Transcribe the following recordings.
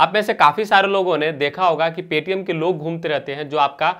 आप में से काफ़ी सारे लोगों ने देखा होगा कि पेटीएम के लोग घूमते रहते हैं जो आपका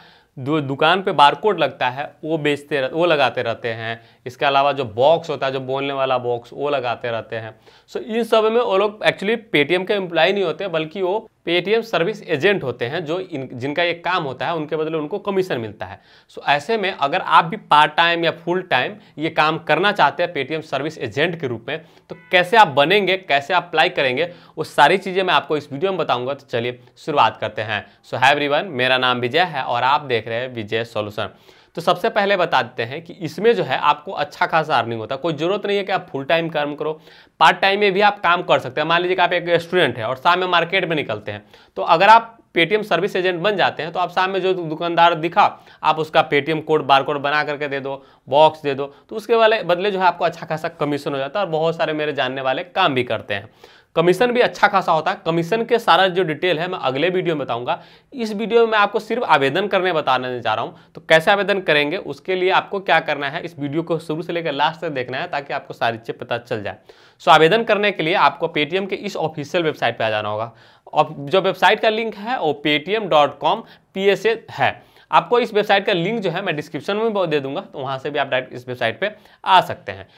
दुकान पे बारकोड लगता है वो बेचते वो लगाते रहते हैं इसके अलावा जो बॉक्स होता है जो बोलने वाला बॉक्स वो लगाते रहते हैं सो so, इन सब में वो लोग एक्चुअली पेटीएम के एम्प्लॉय नहीं होते बल्कि वो पेटीएम सर्विस एजेंट होते हैं जो इन जिनका ये काम होता है उनके बदले उनको कमीशन मिलता है सो so, ऐसे में अगर आप भी पार्ट टाइम या फुल टाइम ये काम करना चाहते हैं पेटीएम सर्विस एजेंट के रूप में तो कैसे आप बनेंगे कैसे आप अप्लाई करेंगे वो सारी चीज़ें मैं आपको इस वीडियो में बताऊँगा तो चलिए शुरुआत करते हैं सो so, हैव मेरा नाम विजय है और आप देख रहे हैं विजय सोल्यूशन तो सबसे पहले बता देते हैं कि इसमें जो है आपको अच्छा खासा अर्निंग होता है कोई ज़रूरत नहीं है कि आप फुल टाइम काम करो पार्ट टाइम में भी आप काम कर सकते हैं मान लीजिए कि आप एक स्टूडेंट है और शाम में मार्केट में निकलते हैं तो अगर आप पेटीएम सर्विस एजेंट बन जाते हैं तो आप सामने जो दुकानदार दिखा आप उसका पेटीएम कोड बार कोड बना करके दे दो बॉक्स दे दो तो उसके वाले बदले जो है आपको अच्छा खासा कमीशन हो जाता है और बहुत सारे मेरे जानने वाले काम भी करते हैं कमीशन भी अच्छा खासा होता है कमीशन के सारा जो डिटेल है मैं अगले वीडियो में बताऊंगा इस वीडियो में मैं आपको सिर्फ आवेदन करने बताने जा रहा हूँ तो कैसे आवेदन करेंगे उसके लिए आपको क्या करना है इस वीडियो को शुरू से लेकर लास्ट तक देखना है ताकि आपको सारी चीज़ पता चल जाए सो आवेदन करने के लिए आपको पेटीएम के इस ऑफिशियल वेबसाइट पर आ जाना होगा और जो वेबसाइट का लिंक है वो Paytm dot com P S A है आपको इस वेबसाइट का लिंक जो है मैं डिस्क्रिप्शन में दे दूंगा तो वहाँ से भी आप डायरेक्ट इस वेबसाइट पर आ सकते हैं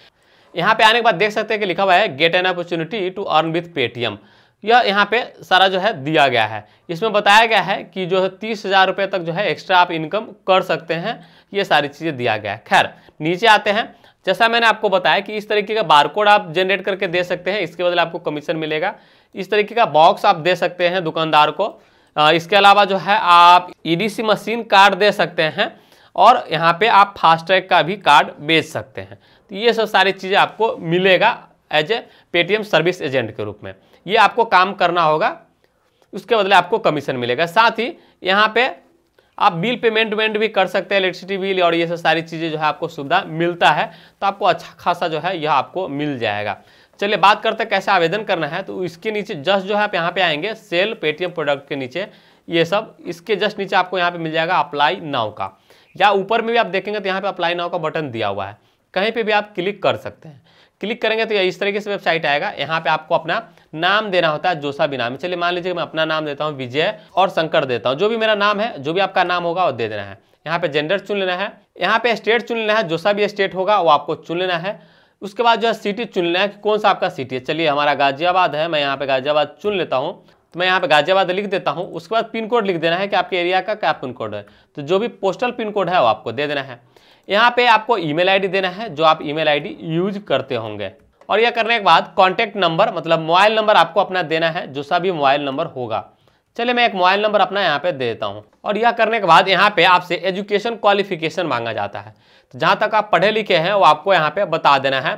यहाँ पे आने के बाद देख सकते हैं कि लिखा हुआ है get an opportunity to earn with Paytm यह यहाँ पे सारा जो है दिया गया है इसमें बताया गया है कि जो है तीस हज़ार रुपये तक जो है एक्स्ट्रा आप इनकम कर सकते हैं ये सारी चीज़ें दिया गया है खैर नीचे आते हैं जैसा मैंने आपको बताया कि इस तरीके का बारकोड आप जनरेट करके दे सकते हैं इसके बदले आपको कमीशन मिलेगा इस तरीके का बॉक्स आप दे सकते हैं दुकानदार को इसके अलावा जो है आप ई मशीन कार्ड दे सकते हैं और यहाँ पे आप फास्ट ट्रैक का भी कार्ड बेच सकते हैं तो ये सब सारी चीज़ें आपको मिलेगा as a Paytm service agent के रूप में ये आपको काम करना होगा उसके बदले आपको कमीशन मिलेगा साथ ही यहाँ पे आप बिल पेमेंट वेमेंट भी कर सकते हैं इलेक्ट्रिसिटी बिल और ये सब सारी चीज़ें जो है आपको सुविधा मिलता है तो आपको अच्छा खासा जो है यह आपको मिल जाएगा चलिए बात करते हैं कैसे आवेदन करना है तो इसके नीचे जस्ट जो है आप यहाँ पे आएंगे सेल पेटीएम प्रोडक्ट के नीचे ये सब इसके जस्ट नीचे आपको यहाँ पे मिल जाएगा अप्लाई नाव का या ऊपर में भी आप देखेंगे तो यहाँ पे अप्लाई नाव का बटन दिया हुआ है कहीं पे भी आप क्लिक कर सकते हैं क्लिक करेंगे तो इस तरीके से वेबसाइट आएगा यहाँ पे आपको अपना नाम देना होता है जोसा भी नाम चलिए मान लीजिए मैं अपना नाम देता हूँ विजय और शंकर देता हूँ जो भी मेरा नाम है जो भी आपका नाम होगा वो दे देना है यहाँ पे जेंडर चुन लेना है यहाँ पे स्टेट चुन लेना है जो सा भी स्टेट होगा वो आपको चुन लेना है उसके बाद जो है सिटी चुन लेना है कि कौन सा आपका सिटी है चलिए हमारा गाजियाबाद है मैं यहाँ पे गाजियाबाद चुन लेता हूँ तो मैं यहाँ पे गाजियाबाद लिख देता हूँ उसके बाद पिन कोड लिख देना है कि आपके एरिया का क्या पिन कोड है तो जो भी पोस्टल पिन कोड है वो आपको दे देना है यहाँ पे आपको ईमेल आईडी देना है जो आप ईमेल आईडी यूज करते होंगे और यह करने के बाद कॉन्टैक्ट नंबर मतलब मोबाइल नंबर आपको अपना देना है जो सा भी मोबाइल नंबर होगा चलिए मैं एक मोबाइल नंबर अपना यहाँ पे दे देता हूँ और यह करने के बाद यहाँ पे आपसे एजुकेशन क्वालिफिकेशन मांगा जाता है तो जहाँ तक आप पढ़े लिखे हैं वो आपको यहाँ पे बता देना है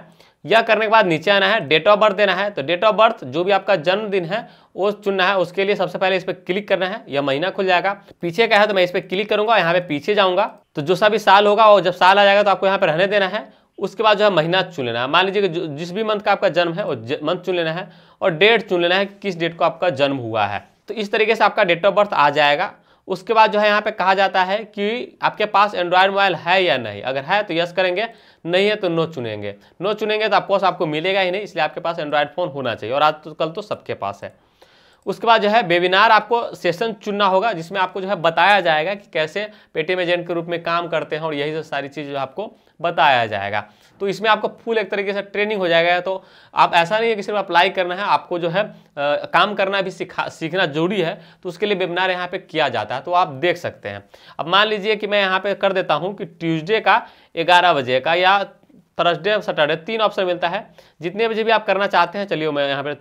यह करने के बाद नीचे आना है डेट ऑफ बर्थ देना है तो डेट ऑफ बर्थ जो भी आपका जन्मदिन है वो चुनना है उसके लिए सबसे पहले इस पर क्लिक करना है यह महीना खुल जाएगा पीछे का है तो मैं इस पर क्लिक करूंगा यहाँ पे पीछे जाऊंगा तो जो सा भी साल होगा और जब साल आ जाएगा तो आपको यहाँ पे रहने देना है उसके बाद जो है महीना चुन लेना है मान लीजिए कि जिस भी मंथ का आपका जन्म है वो मंथ चुन लेना है और डेट चुन लेना है कि किस डेट को आपका जन्म हुआ है तो इस तरीके से आपका डेट ऑफ बर्थ आ जाएगा उसके बाद जो है यहाँ पे कहा जाता है कि आपके पास एंड्रॉयड मोबाइल है या नहीं अगर है तो यस करेंगे नहीं है तो नो चुनेंगे नो चुनेंगे तो आपको आपको मिलेगा ही नहीं इसलिए आपके पास एंड्रॉयड फ़ोन होना चाहिए और आज तो कल तो सबके पास है उसके बाद जो है वेबिनार आपको सेशन चुनना होगा जिसमें आपको जो है बताया जाएगा कि कैसे पेटीएम एजेंट के रूप में काम करते हैं और यही सब सारी चीज़ जो आपको बताया जाएगा तो इसमें आपको फुल एक तरीके से ट्रेनिंग हो जाएगा तो आप ऐसा नहीं है कि सिर्फ अप्लाई करना है आपको जो है आ, काम करना भी सिखा सीखना जरूरी है तो उसके लिए वेबिनार यहाँ पे किया जाता है तो आप देख सकते हैं अब मान लीजिए कि मैं यहाँ पे कर देता हूँ कि ट्यूसडे का ग्यारह बजे का या थर्सडे सैटरडे तीन ऑप्शन मिलता है जितने बजे भी आप करना चाहते हैं चलिए मैं यहाँ पर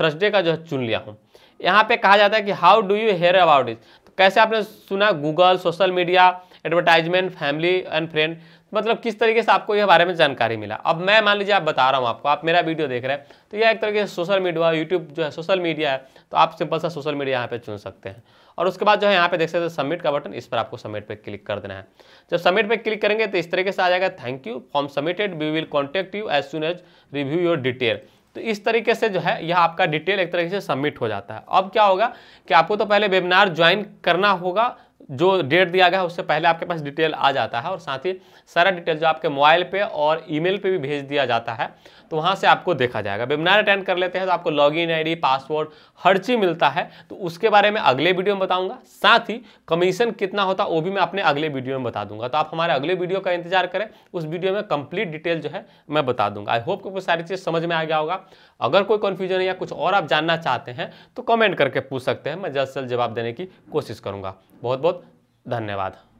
थर्सडे का जो है चुन लिया हूँ यहाँ पे कहा जाता है कि how do you hear about it कैसे आपने सुना Google social media advertisement family and friend मतलब किस तरीके से आपको यह बारे में जानकारी मिला अब मैं मान लीजिए आप बता रहा हूँ आपको आप मेरा वीडियो देख रहे हैं तो यह एक तरीके से सोशल मीडिया यूट्यूब जो है सोशल मीडिया है तो आप सिंपल सा सोशल मीडिया यहाँ पे चुन सकते हैं और उसके बाद जो है यहाँ पे देख सकते हैं सबमिट का बटन इस पर आपको सबमिट पे क्लिक कर देना है जब सबमिट पे क्लिक करेंगे तो इस तरीके से आ जाएगा thank you form submitted we will contact you as soon as review your detail तो इस तरीके से जो है यह आपका डिटेल एक तरीके से सबमिट हो जाता है अब क्या होगा कि आपको तो पहले वेबिनार ज्वाइन करना होगा जो डेट दिया गया है उससे पहले आपके पास डिटेल आ जाता है और साथ ही सारा डिटेल जो आपके मोबाइल पे और ईमेल पे भी भेज दिया जाता है तो वहाँ से आपको देखा जाएगा वेबिनार अटेंड कर लेते हैं तो आपको लॉगिन आईडी पासवर्ड हर चीज़ मिलता है तो उसके बारे में अगले वीडियो में बताऊँगा साथ ही कमीशन कितना होता वो भी मैं अपने अगले वीडियो में बता दूंगा तो आप हमारे अगले वीडियो का इंतजार करें उस वीडियो में कंप्लीट डिटेल जो है मैं बता दूंगा आई होप को सारी चीज़ समझ में आ गया होगा अगर कोई कन्फ्यूजन या कुछ और आप जानना चाहते हैं तो कमेंट करके पूछ सकते हैं मैं जल्द से जल्द जवाब देने की कोशिश करूँगा बहुत बहुत धन्यवाद